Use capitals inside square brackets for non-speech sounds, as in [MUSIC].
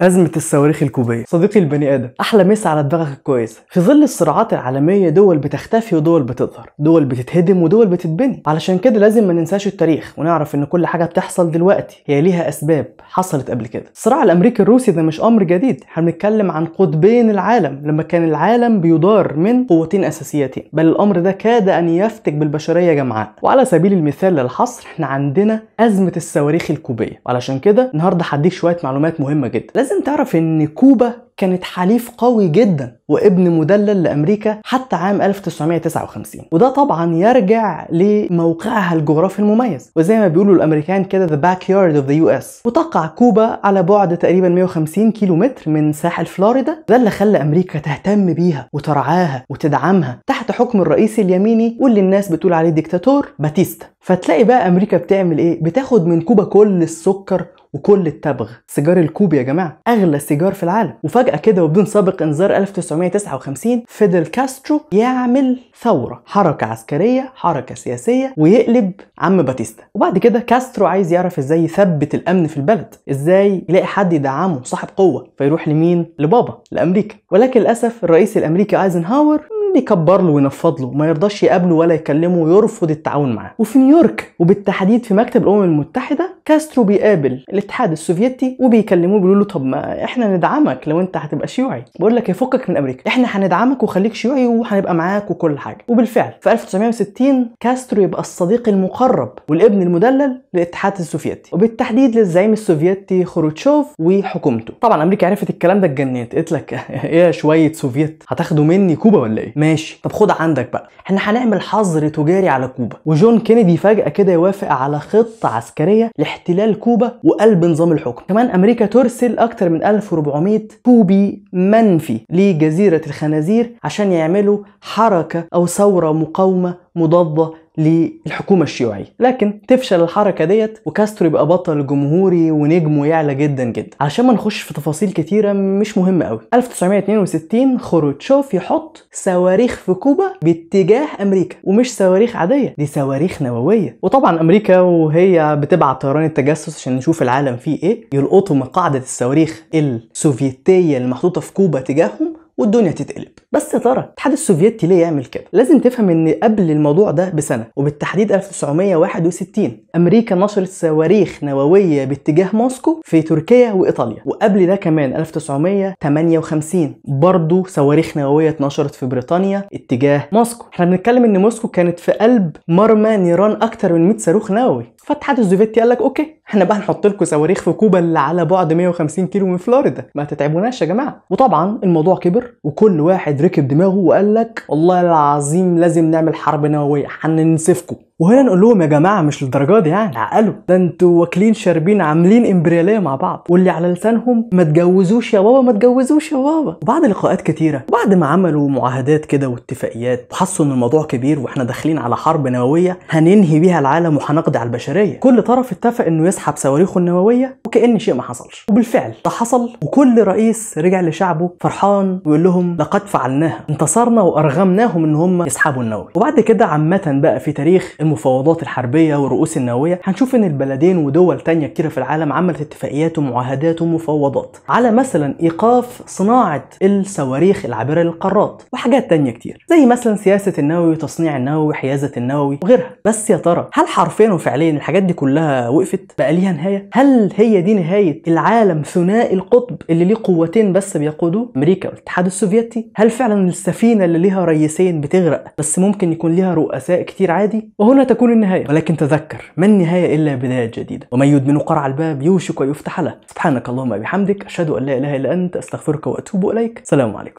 أزمة الصواريخ الكوبية صديقي البني آدم أحلى مسا على دماغك الكويسة في ظل الصراعات العالمية دول بتختفي ودول بتظهر دول بتتهدم ودول بتتبني علشان كده لازم ما ننساش التاريخ ونعرف إن كل حاجة بتحصل دلوقتي هي ليها أسباب حصلت قبل كده الصراع الأمريكي الروسي ده مش أمر جديد احنا بنتكلم عن قطبين العالم لما كان العالم بيدار من قوتين أساسيتين بل الأمر ده كاد أن يفتك بالبشرية جمعاء وعلى سبيل المثال للحصر احنا عندنا أزمة الصواريخ الكوبية وعلشان كده النهارده هديك شوية معلومات مهمة جدا لازم تعرف ان كوبا كانت حليف قوي جدا وابن مدلل لامريكا حتى عام 1959 وده طبعا يرجع لموقعها الجغرافي المميز وزي ما بيقولوا الامريكان كده ذا باك يارد اوف ذا يو اس وتقع كوبا على بعد تقريبا 150 كيلومتر من ساحل فلوريدا ده اللي خلى امريكا تهتم بيها وترعاها وتدعمها تحت حكم الرئيس اليميني واللي الناس بتقول عليه ديكتاتور باتيستا فتلاقي بقى امريكا بتعمل ايه بتاخد من كوبا كل السكر وكل التبغ سيجار الكوب يا جماعه اغلى سيجار في العالم وفجاه كده وبدون سابق انذار 1959 فيدل كاسترو يعمل ثوره حركه عسكريه حركه سياسيه ويقلب عم باتيستا وبعد كده كاسترو عايز يعرف ازاي يثبت الامن في البلد ازاي يلاقي حد يدعمه صاحب قوه فيروح لمين لبابا لامريكا ولكن للاسف الرئيس الامريكي ايزنهاور بيكبر له وينفض له ما يرضاش يقابله ولا يكلمه ويرفض التعاون معاه وفي نيويورك وبالتحديد في مكتب الامم المتحده كاسترو بيقابل الاتحاد السوفيتي وبيكلموه بيقولوا له طب ما احنا ندعمك لو انت هتبقى شيوعي بقول لك يفكك من امريكا احنا هندعمك وخليك شيوعي وهنبقى معاك وكل حاجه وبالفعل في 1960 كاسترو يبقى الصديق المقرب والابن المدلل للاتحاد السوفيتي وبالتحديد للزعيم السوفيتي خروتشوف وحكومته طبعا امريكا عرفت الكلام ده اتجننت قالت لك [LAUGHS] ايه شويه سوفيت هتاخدوا مني كوبا ولا ايه ماشي طب خد عندك بقى احنا هنعمل حظر تجاري على كوبا وجون كينيدي فجاه كده يوافق على خطه عسكريه لاحتلال كوبا وقلب نظام الحكم كمان امريكا ترسل اكتر من 1400 كوبي منفي لجزيره الخنازير عشان يعملوا حركه او ثوره مقاومه مضاده للحكومة الشيوعية لكن تفشل الحركة ديت وكاسترو يبقى بطل جمهوري ونجمه يعلى جدا جدا عشان ما نخش في تفاصيل كتيرة مش مهمة قوي 1962 خروتشوف يحط صواريخ في كوبا باتجاه أمريكا ومش صواريخ عادية دي صواريخ نووية وطبعا أمريكا وهي بتبعت طيران التجسس عشان نشوف العالم فيه إيه يلقطوا من قاعدة الصواريخ السوفيتية المحطوطة في كوبا تجاههم والدنيا تتقلب بس يا ترى الاتحاد السوفيتي ليه يعمل كده لازم تفهم ان قبل الموضوع ده بسنه وبالتحديد 1961 امريكا نشرت صواريخ نوويه باتجاه موسكو في تركيا وايطاليا وقبل ده كمان 1958 برضه صواريخ نوويه اتنشرت في بريطانيا اتجاه موسكو احنا بنتكلم ان موسكو كانت في قلب مرمى نيران اكتر من 100 صاروخ نووي فاتحة الزوفيت قال لك اوكي احنا بقى هنحط لكم صواريخ في كوبا اللي على بعد 150 كيلو من فلوريدا ما تتعبوناش يا جماعه وطبعا الموضوع كبر وكل واحد ركب دماغه وقال لك والله العظيم لازم نعمل حرب نوويه هننسفكم وهنا نقول لهم يا جماعه مش للدرجه دي يعني عقلوا ده انتوا واكلين شاربين عاملين امبرياليه مع بعض واللي على لسانهم ما تجوزوش يا بابا ما تجوزوش يا بابا وبعد لقاءات كتيره وبعد ما عملوا معاهدات كده واتفاقيات وحسوا ان الموضوع كبير واحنا داخلين على حرب نوويه هننهي بيها العالم وهنقضي على البشريه كل طرف اتفق انه يسحب صواريخه النوويه وكان شيء ما حصلش وبالفعل ده حصل وكل رئيس رجع لشعبه فرحان ويقول لهم لقد فعلناها انتصرنا وارغمناهم ان هم يسحبوا النووي وبعد كده عامه بقى في تاريخ المفاوضات الحربية والرؤوس النووية هنشوف ان البلدين ودول تانية كتير في العالم عملت اتفاقيات ومعاهدات ومفاوضات على مثلا ايقاف صناعة الصواريخ العابرة للقارات وحاجات تانية كتير زي مثلا سياسة النووي وتصنيع النووي حيازة النووي وغيرها بس يا ترى هل حرفيا وفعليا الحاجات دي كلها وقفت بقى ليها نهاية هل هي دي نهاية العالم ثنائي القطب اللي ليه قوتين بس بيقودوه امريكا والاتحاد السوفيتي هل فعلا السفينة اللي ليها ريسين بتغرق بس ممكن يكون ليها رؤساء كتير عادي وهنا هنا تكون النهاية ولكن تذكر ما النهاية إلا بداية جديدة ومن يدمن قرع الباب يوشك ويفتح له سبحانك اللهم وبحمدك أشهد أن لا إله إلا أنت أستغفرك وأتوب إليك سلام عليكم